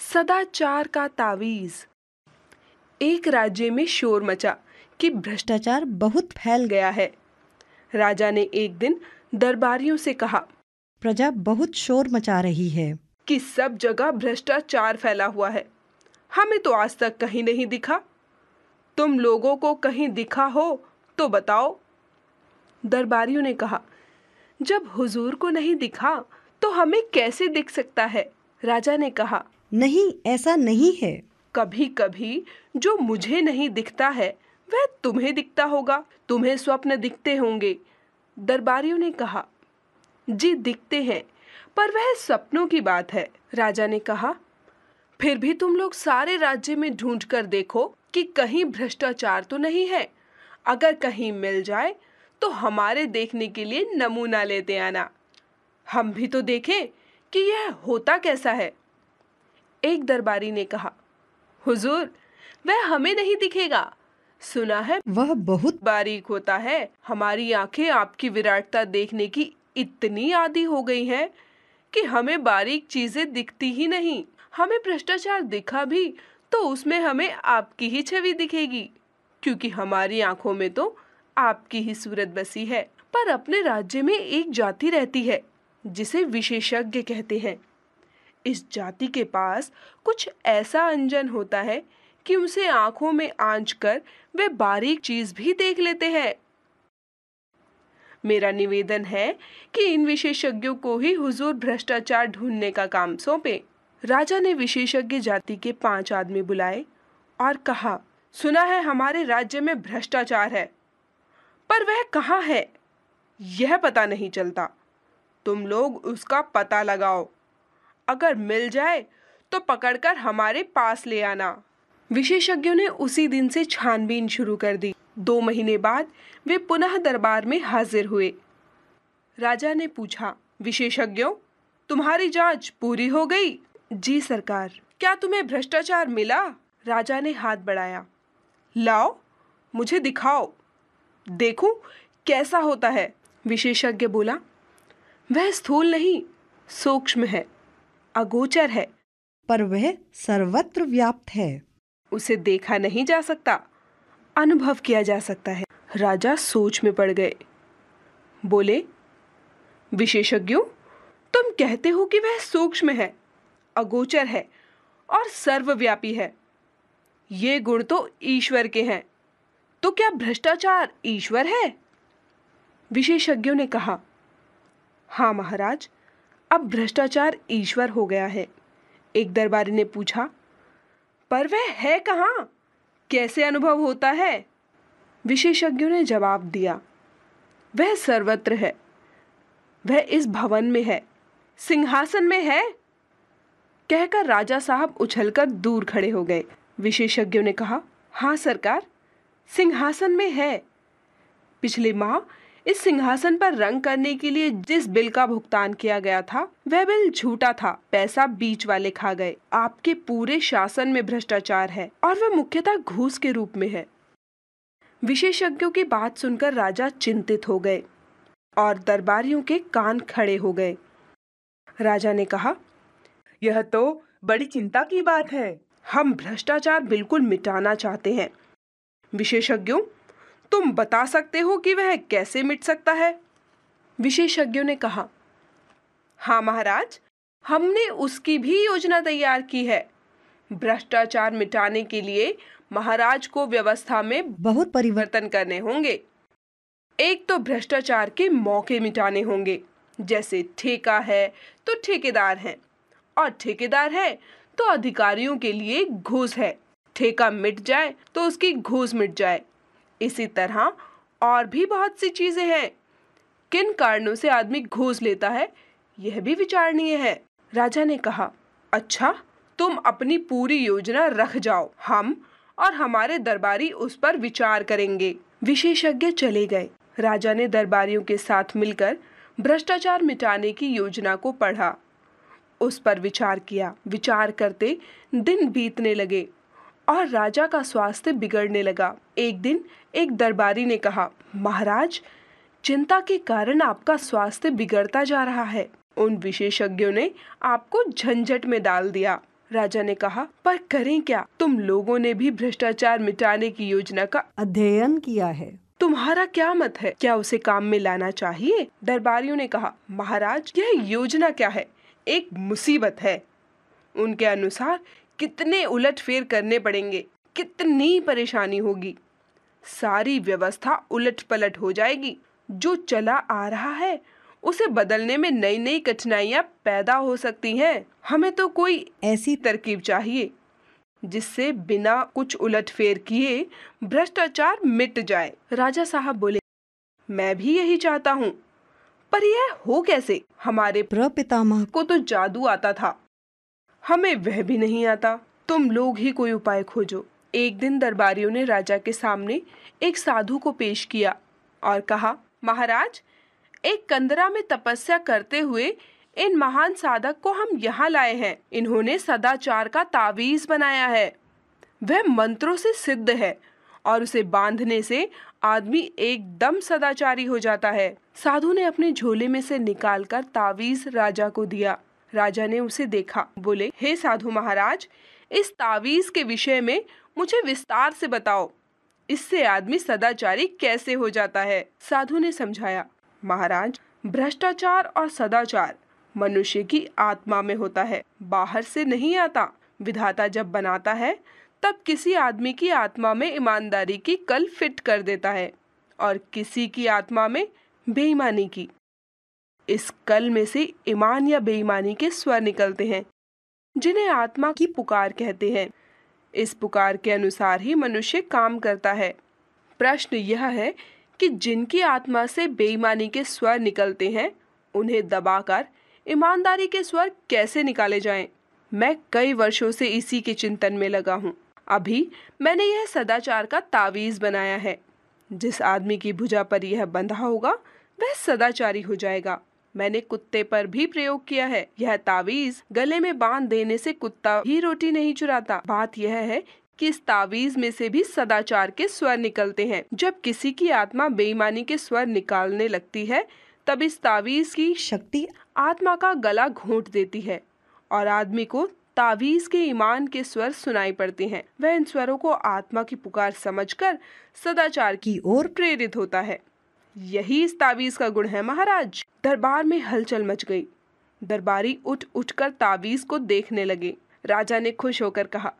सदाचार का तावीज़ एक राज्य में शोर मचा कि भ्रष्टाचार बहुत फैल गया है राजा ने एक दिन दरबारियों से कहा प्रजा बहुत शोर मचा रही है कि सब जगह भ्रष्टाचार फैला हुआ है हमें तो आज तक कहीं नहीं दिखा तुम लोगों को कहीं दिखा हो तो बताओ दरबारियों ने कहा जब हुजूर को नहीं दिखा तो हमें कैसे दिख सकता है राजा ने कहा नहीं ऐसा नहीं है कभी कभी जो मुझे नहीं दिखता है वह तुम्हें दिखता होगा तुम्हें स्वप्न दिखते होंगे दरबारियों ने कहा जी दिखते हैं पर वह सपनों की बात है राजा ने कहा फिर भी तुम लोग सारे राज्य में ढूंढ कर देखो कि कहीं भ्रष्टाचार तो नहीं है अगर कहीं मिल जाए तो हमारे देखने के लिए नमूना लेते आना हम भी तो देखें कि यह होता कैसा है एक दरबारी ने कहा हुजूर वह हमें नहीं दिखेगा सुना है वह बहुत बारीक होता है हमारी आंखें आपकी विराटता देखने की इतनी आदि हो गई हैं कि हमें बारीक चीजें दिखती ही नहीं हमें भ्रष्टाचार दिखा भी तो उसमें हमें आपकी ही छवि दिखेगी क्योंकि हमारी आंखों में तो आपकी ही सूरत बसी है पर अपने राज्य में एक जाति रहती है जिसे विशेषज्ञ कहते हैं इस जाति के पास कुछ ऐसा अंजन होता है कि उसे आंखों में आंच कर वे बारीक चीज भी देख लेते हैं मेरा निवेदन है कि इन विशेषज्ञों को ही हुजूर भ्रष्टाचार ढूंढने का काम सौंपे राजा ने विशेषज्ञ जाति के पांच आदमी बुलाए और कहा सुना है हमारे राज्य में भ्रष्टाचार है पर वह कहाँ है यह पता नहीं चलता तुम लोग उसका पता लगाओ अगर मिल जाए तो पकड़कर हमारे पास ले आना विशेषज्ञों ने उसी दिन से छानबीन शुरू कर दी दो महीने बाद वे पुनः दरबार में हाजिर हुए राजा ने पूछा विशेषज्ञों तुम्हारी जांच पूरी हो गई जी सरकार क्या तुम्हें भ्रष्टाचार मिला राजा ने हाथ बढ़ाया लाओ मुझे दिखाओ देखूं कैसा होता है विशेषज्ञ बोला वह स्थूल नहीं सूक्ष्म है अगोचर है पर वह सर्वत्र व्याप्त है उसे देखा नहीं जा सकता अनुभव किया जा सकता है राजा सोच में पड़ गए बोले विशेषज्ञों तुम कहते हो कि वह सूक्ष्म है अगोचर है और सर्वव्यापी है ये गुण तो ईश्वर के हैं तो क्या भ्रष्टाचार ईश्वर है विशेषज्ञों ने कहा हाँ महाराज अब भ्रष्टाचार ईश्वर हो गया है एक दरबारी ने पूछा पर वह है कहाँ कैसे अनुभव होता है विशेषज्ञों ने जवाब दिया वह सर्वत्र है वह इस भवन में है सिंहासन में है कहकर राजा साहब उछलकर दूर खड़े हो गए विशेषज्ञों ने कहा हाँ सरकार सिंहासन में है पिछले माह इस सिंहासन पर रंग करने के लिए जिस बिल का भुगतान किया गया था वह बिल झूठा था पैसा बीच वाले खा गए आपके पूरे शासन में भ्रष्टाचार है और वह मुख्यतः घूस के रूप में है विशेषज्ञों की बात सुनकर राजा चिंतित हो गए और दरबारियों के कान खड़े हो गए राजा ने कहा यह तो बड़ी चिंता की बात है हम भ्रष्टाचार बिल्कुल मिटाना चाहते हैं विशेषज्ञों तुम बता सकते हो कि वह कैसे मिट सकता है विशेषज्ञों ने कहा हाँ महाराज हमने उसकी भी योजना तैयार की है भ्रष्टाचार मिटाने के लिए महाराज को व्यवस्था में बहुत परिवर्तन करने होंगे एक तो भ्रष्टाचार के मौके मिटाने होंगे जैसे ठेका है तो ठेकेदार है और ठेकेदार है तो अधिकारियों के लिए घूस है ठेका मिट जाए तो उसकी घूस मिट जाए इसी तरह और भी बहुत सी चीज़ें हैं किन कारणों से आदमी घूस लेता है यह भी विचारणीय है राजा ने कहा अच्छा तुम अपनी पूरी योजना रख जाओ हम और हमारे दरबारी उस पर विचार करेंगे विशेषज्ञ चले गए राजा ने दरबारियों के साथ मिलकर भ्रष्टाचार मिटाने की योजना को पढ़ा उस पर विचार किया विचार करते दिन बीतने लगे और राजा का स्वास्थ्य बिगड़ने लगा एक दिन एक दरबारी ने कहा महाराज चिंता के कारण आपका स्वास्थ्य बिगड़ता जा रहा है उन विशेषज्ञों ने आपको झंझट में डाल दिया राजा ने कहा पर करें क्या तुम लोगों ने भी भ्रष्टाचार मिटाने की योजना का अध्ययन किया है तुम्हारा क्या मत है क्या उसे काम में लाना चाहिए दरबारियों ने कहा महाराज यह योजना क्या है एक मुसीबत है उनके अनुसार कितने उलट फेर करने पड़ेंगे कितनी परेशानी होगी सारी व्यवस्था उलट पलट हो जाएगी जो चला आ रहा है उसे बदलने में नई नई कठिनाइयाँ पैदा हो सकती हैं हमें तो कोई ऐसी तरकीब चाहिए जिससे बिना कुछ उलट फेर किए भ्रष्टाचार मिट जाए राजा साहब बोले मैं भी यही चाहता हूँ पर यह हो कैसे हमारे प्रपितामह को तो जादू आता था हमें वह भी नहीं आता तुम लोग ही कोई उपाय खोजो एक दिन दरबारियों ने राजा के सामने एक साधु को पेश किया और कहा महाराज एक कंदरा में तपस्या करते हुए इन महान साधक को हम यहाँ लाए हैं इन्होंने सदाचार का तावीज बनाया है वह मंत्रों से सिद्ध है और उसे बांधने से आदमी एकदम सदाचारी हो जाता है साधु ने अपने झोले में से निकालकर तावीज राजा को दिया राजा ने उसे देखा बोले हे साधु महाराज इस तावीज़ के विषय में मुझे विस्तार से बताओ इससे आदमी सदाचारी कैसे हो जाता है साधु ने समझाया महाराज भ्रष्टाचार और सदाचार मनुष्य की आत्मा में होता है बाहर से नहीं आता विधाता जब बनाता है तब किसी आदमी की आत्मा में ईमानदारी की कल फिट कर देता है और किसी की आत्मा में बेईमानी की इस कल में से ईमान या बेईमानी के स्वर निकलते हैं जिन्हें आत्मा की पुकार कहते हैं इस पुकार के अनुसार ही मनुष्य काम करता है प्रश्न यह है कि जिनकी आत्मा से बेईमानी के स्वर निकलते हैं उन्हें दबाकर ईमानदारी के स्वर कैसे निकाले जाएं? मैं कई वर्षों से इसी के चिंतन में लगा हूँ अभी मैंने यह सदाचार का तावीज़ बनाया है जिस आदमी की भुजा पर यह बंधा होगा वह सदाचारी हो जाएगा मैंने कुत्ते पर भी प्रयोग किया है यह तावीज गले में बांध देने से कुत्ता ही रोटी नहीं चुराता बात यह है कि इस तावीज में से भी सदाचार के स्वर निकलते हैं जब किसी की आत्मा बेईमानी के स्वर निकालने लगती है तब इस तावीज की शक्ति आत्मा का गला घोंट देती है और आदमी को तावीज के ईमान के स्वर सुनाई पड़ते हैं वह इन स्वरों को आत्मा की पुकार समझकर सदाचार की ओर प्रेरित होता है यही इस तावीज़ का गुण है महाराज दरबार में हलचल मच गई दरबारी उठ उठकर तावीज़ को देखने लगे राजा ने खुश होकर कहा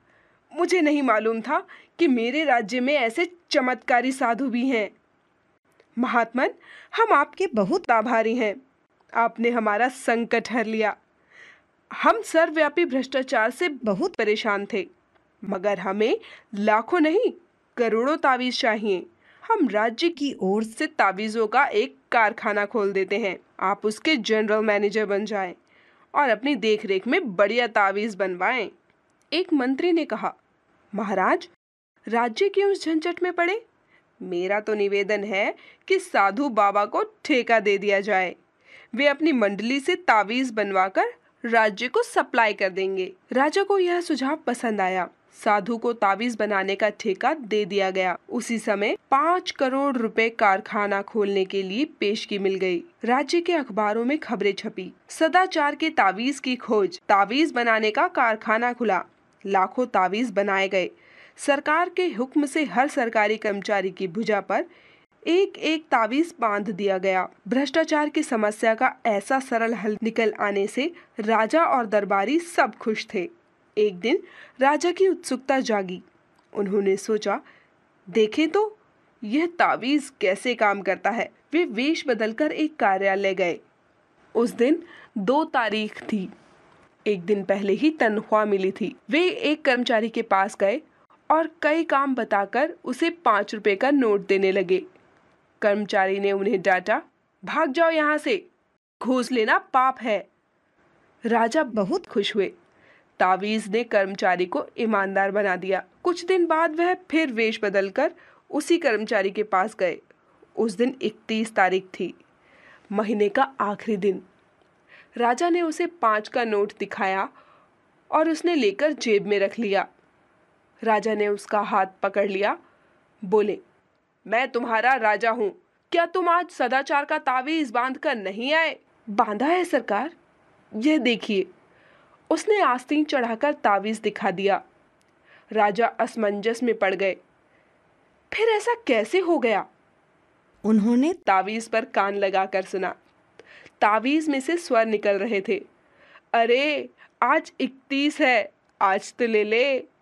मुझे नहीं मालूम था कि मेरे राज्य में ऐसे चमत्कारी साधु भी हैं महात्मन हम आपके बहुत आभारी हैं आपने हमारा संकट हर लिया हम सर्वव्यापी भ्रष्टाचार से बहुत परेशान थे मगर हमें लाखों नहीं करोड़ों तावीज़ चाहिए हम राज्य की ओर से तावीज़ों का एक कारखाना खोल देते हैं आप उसके जनरल मैनेजर बन जाएं और अपनी देखरेख में बढ़िया तावीज़ बनवाएं एक मंत्री ने कहा महाराज राज्य क्यों उस झंझट में पड़े मेरा तो निवेदन है कि साधु बाबा को ठेका दे दिया जाए वे अपनी मंडली से तावीज़ बनवाकर राज्य को सप्लाई कर देंगे राजा को यह सुझाव पसंद आया साधु को तावीज बनाने का ठेका दे दिया गया उसी समय पाँच करोड़ रुपए कारखाना खोलने के लिए पेशगी मिल गई। राज्य के अखबारों में खबरें छपी सदाचार के तावीज की खोज तावीज बनाने का कारखाना खुला लाखों तावीज बनाए गए सरकार के हुक्म से हर सरकारी कर्मचारी की भुजा पर एक एक तावीज बांध दिया गया भ्रष्टाचार की समस्या का ऐसा सरल हल निकल आने से राजा और दरबारी सब खुश थे एक दिन राजा की उत्सुकता जागी उन्होंने सोचा देखें तो यह तावीज़ कैसे काम करता है वे वेश बदलकर एक कार्यालय गए उस दिन दो तारीख थी एक दिन पहले ही तनख्वाह मिली थी वे एक कर्मचारी के पास गए और कई काम बताकर उसे पाँच रुपये का नोट देने लगे कर्मचारी ने उन्हें डांटा भाग जाओ यहाँ से घूस लेना पाप है राजा बहुत खुश हुए तावीज़ ने कर्मचारी को ईमानदार बना दिया कुछ दिन बाद वह फिर वेश बदल कर उसी कर्मचारी के पास गए उस दिन इकतीस तारीख थी महीने का आखिरी दिन राजा ने उसे पाँच का नोट दिखाया और उसने लेकर जेब में रख लिया राजा ने उसका हाथ पकड़ लिया बोले मैं तुम्हारा राजा हूँ क्या तुम आज सदाचार का तावीज़ बांध कर नहीं आए बांधा है सरकार यह देखिए उसने आस्तीन चढ़ाकर तावीज़ दिखा दिया राजा असमंजस में पड़ गए फिर ऐसा कैसे हो गया उन्होंने तावीज़ पर कान लगाकर सुना तावीज़ में से स्वर निकल रहे थे अरे आज इकतीस है आज तो ले ले